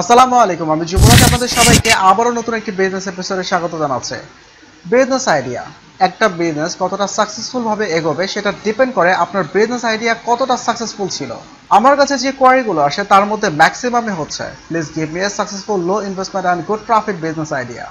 আসসালামু আলাইকুম আমি যুবরাজ আপনাদের সবাইকে আবারও নতুন একটি বিজনেস এপিসোডে স্বাগত জানাচ্ছে বিজনেস আইডিয়া একটা বিজনেস কতটা সাকসেসফুলভাবে এগোবে সেটা ডিপেন্ড করে আপনার বিজনেস আইডিয়া কতটা সাকসেসফুল ছিল আমার কাছে যে কোয়ারিগুলো আসে তার মধ্যে ম্যাক্সিমামই হচ্ছে please give me a successful low investment and good profit business idea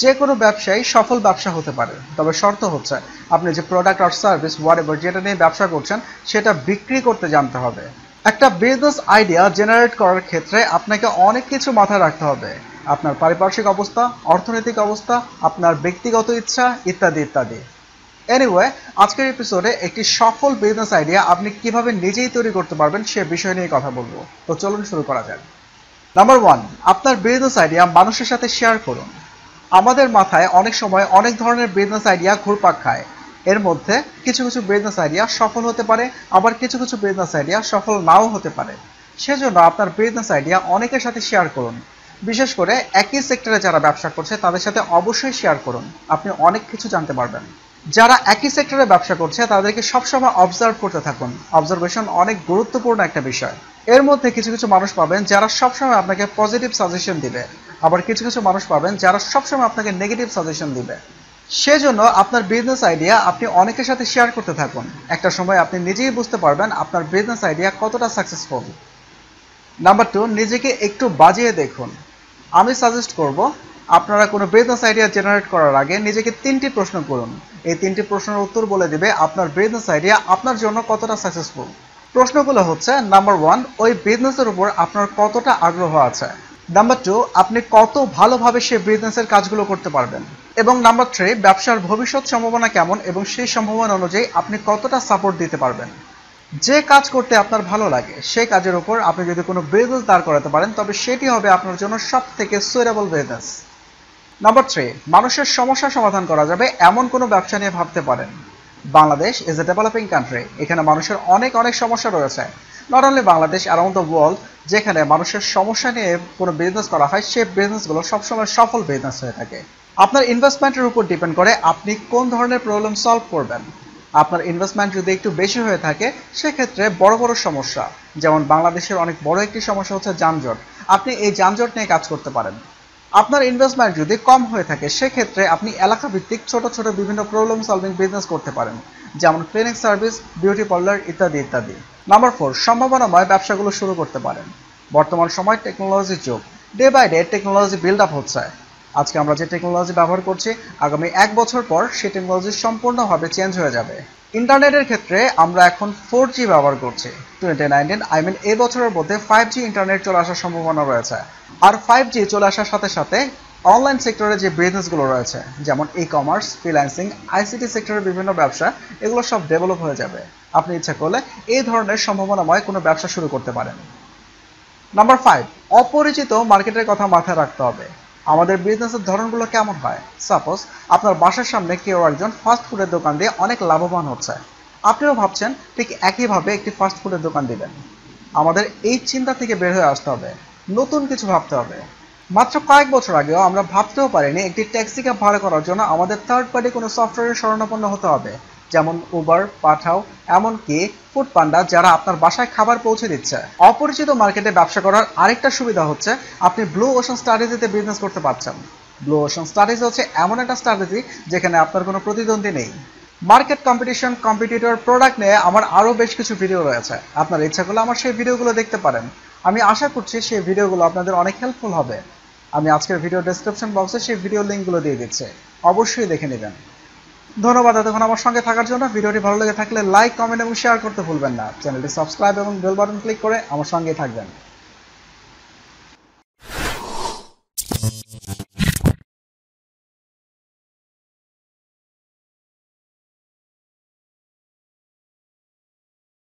যে কোনো ব্যবসায়ী সফল ব্যবসা হতে পারে তবে শর্ত হচ্ছে আপনি যে প্রোডাক্ট আর সার্ভিস ওয়ার এভার যেটা নিয়ে ব্যবসা করছেন সেটা বিক্রি করতে জানতে হবে একটা বিজনেস আইডিয়া জেনারেট করার ক্ষেত্রে আপনাকে অনেক কিছু মাথায় রাখতে হবে আপনার পারিপার্শ্বিক অবস্থা অর্থনৈতিক অবস্থা আপনার ব্যক্তিগত ইচ্ছা ইত্যাদি ইত্যাদি এনিওয়ে আজকের এপিসোডে একটি সফল বিজনেস আইডিয়া আপনি কিভাবে নিজেই তৈরি করতে পারবেন সে বিষয় নিয়ে কথা বলবো তো চলুন শুরু করা যাক নাম্বার ওয়ান আপনার বিজনেস আইডিয়া মানুষের সাথে শেয়ার করুন আমাদের মাথায় অনেক সময় অনেক ধরনের বিজনেস আইডিয়া ঘুরপাক খায় এর মধ্যে কিছু কিছু বিজনেস আইডিয়া সফল হতে পারে আবার কিছু কিছু বিজনেস আইডিয়া সফল নাও হতে পারে সেজন্য আপনার বিজনেস আইডিয়া অনেকের সাথে শেয়ার করুন বিশেষ করে একই সেক্টরে যারা ব্যবসা করছে তাদের সাথে অবশ্যই শেয়ার করুন আপনি অনেক কিছু জানতে পারবেন যারা একই সেক্টরে ব্যবসা করছে তাদেরকে সবসময় অবজার্ভ করতে থাকুন অবজারভেশন অনেক গুরুত্বপূর্ণ একটা বিষয় এর মধ্যে কিছু কিছু মানুষ পাবেন যারা সবসময় আপনাকে পজিটিভ সাজেশন দিবে আবার কিছু কিছু মানুষ পাবেন যারা সবসময় আপনাকে নেগেটিভ সাজেশন দিবে সেজন্য আপনার বিজনেস আইডিয়া আপনি অনেকের সাথে শেয়ার করতে থাকুন একটা সময় আপনি নিজেই বুঝতে পারবেন আপনার বিজনেস আইডিয়া কতটা সাকসেসফুল নাম্বার টু নিজেকে একটু বাজিয়ে দেখুন আমি সাজেস্ট করব আপনারা কোনো বিজনেস আইডিয়া জেনারেট করার আগে নিজেকে তিনটি প্রশ্ন করুন এই তিনটি প্রশ্নের উত্তর বলে দেবে আপনার বিজনেস আইডিয়া আপনার জন্য কতটা সাকসেসফুল প্রশ্নগুলো হচ্ছে নাম্বার ওয়ান ওই বিজনেসের উপর আপনার কতটা আগ্রহ আছে নাম্বার টু আপনি কত ভালোভাবে সে বিজনেসের কাজগুলো করতে পারবেন এবং নাম্বার থ্রি ব্যবসার ভবিষ্যৎ সম্ভাবনা কেমন এবং সেই সম্ভাবনা অনুযায়ী আপনি কতটা সাপোর্ট দিতে পারবেন যে কাজ করতে আপনার ভালো লাগে সেই কাজের উপর আপনি যদি কোনো বিজনেস দাঁড় করাতে পারেন তবে সেটি হবে আপনার জন্য সব থেকে সুইটেবল বিজনেস নাম্বার থ্রি মানুষের সমস্যা সমাধান করা যাবে এমন কোনো ব্যবসা নিয়ে ভাবতে পারেন Bangladesh is a developing country এখানে মানুষের অনেক অনেক সমস্যা রয়েছে not only Bangladesh around the world যেখানে মানুষের সমস্যা নিয়ে কোনো বিজনেস করা হয় সেই বিজনেসগুলো সবসময় সফল বিজনেস হয়ে থাকে আপনার ইনভেস্টমেন্টের উপর ডিপেন্ড করে আপনি কোন ধরনের প্রবলেম সলভ করবেন আপনার ইনভেস্টমেন্ট যদি একটু বেশি হয়ে থাকে সেক্ষেত্রে বড় বড় সমস্যা যেমন বাংলাদেশের অনেক বড় একটি সমস্যা হচ্ছে যানজট আপনি এই যানজট নিয়ে কাজ করতে পারেন আপনার ইনভেস্টমেন্ট যদি কম হয়ে থাকে সেক্ষেত্রে আপনি এলাকা ভিত্তিক ছোট ছোট বিভিন্ন প্রবলেম সলভিং বিজনেস করতে পারেন যেমন ক্লিনিক সার্ভিস বিউটি পার্লার ইত্যাদি ইত্যাদি নাম্বার ফোর সম্ভাবনাময় ব্যবসাগুলো শুরু করতে পারেন বর্তমান সময় টেকনোলজির যুগ day by day technology build up হচ্ছে আজকে আমরা যে টেকনোলজি ব্যবহার করছি আগামী এক বছর পর সেই টেকনোলজি সম্পূর্ণভাবে চেঞ্জ হয়ে যাবে ইন্টারনেটের ক্ষেত্রে আমরা এখন ফোর জি ব্যবহার করছি টোয়েন্টি নাইনটিন আই মিন এ বছরের মধ্যে ফাইভ জি ইন্টারনেট চলে আসার সম্ভাবনা রয়েছে আর ফাইভ জি চলে আসার সাথে সাথে অনলাইন সেক্টরে যে বিজনেসগুলো রয়েছে যেমন ই কমার্স ফ্রিল্যান্সিং আইসিটি সেক্টরের বিভিন্ন ব্যবসা এগুলো সব ডেভেলপ হয়ে যাবে আপনি ইচ্ছা করলে এই ধরনের সম্ভাবনাময় কোনো ব্যবসা শুরু করতে পারেন নাম্বার ফাইভ অপরিচিত মার্কেটের কথা মাথায় রাখতে হবে আমাদের বিজনেসের ধরনগুলো কেমন হয় সাপোজ আপনার বাসার সামনে কেউ একজন ফাস্ট ফুডের দোকান দিয়ে অনেক লাভবান হচ্ছে আপনিও ভাবছেন ঠিক একইভাবে একটি ফাস্ট ফুডের দোকান দিবেন আমাদের এই চিন্তা থেকে বের হয়ে আসতে হবে নতুন কিছু ভাবতে হবে মাত্র কয়েক বছর আগেও আমরা ভাবতেও পারিনি একটি ট্যাক্সি ক্যাব ভাড়া করার জন্য আমাদের থার্ড পার্টি কোনো সফটওয়্যারের স্মরণাপন্ন হতে হবে যেমন উবার পাঠাও এমনকি ফুড পান্ডা যারা আপনার বাসায় খাবার পৌঁছে দিচ্ছে অপরিচিত মার্কেটে ব্যবসা করার আরেকটা সুবিধা হচ্ছে আপনি ব্লু ওশন স্ট্র্যাটেজিতে বিজনেস করতে পারছেন ব্লু ওশন স্ট্র্যাটেজি হচ্ছে এমন একটা স্ট্র্যাটেজি যেখানে আপনার কোনো প্রতিদ্বন্দ্বী নেই মার্কেট কম্পিটিশন কম্পিটিটর প্রোডাক্ট নিয়ে আমার আরও বেশ কিছু ভিডিও রয়েছে আপনার ইচ্ছা করলে আমার সেই ভিডিওগুলো দেখতে পারেন আমি আশা করছি সেই ভিডিওগুলো আপনাদের অনেক হেল্পফুল হবে আমি আজকের ভিডিও ডেসক্রিপশন বক্সে সেই ভিডিও লিঙ্কগুলো দিয়ে দিচ্ছে অবশ্যই দেখে নেবেন ধন্যবাদ এতক্ষণ আমার সঙ্গে থাকার জন্য ভিডিওটি ভালো লেগে থাকলে লাইক কমেন্ট এবং শেয়ার করতে ভুলবেন না চ্যানেলটি সাবস্ক্রাইব এবং বেল বাটন ক্লিক করে আমার সঙ্গে থাকবেন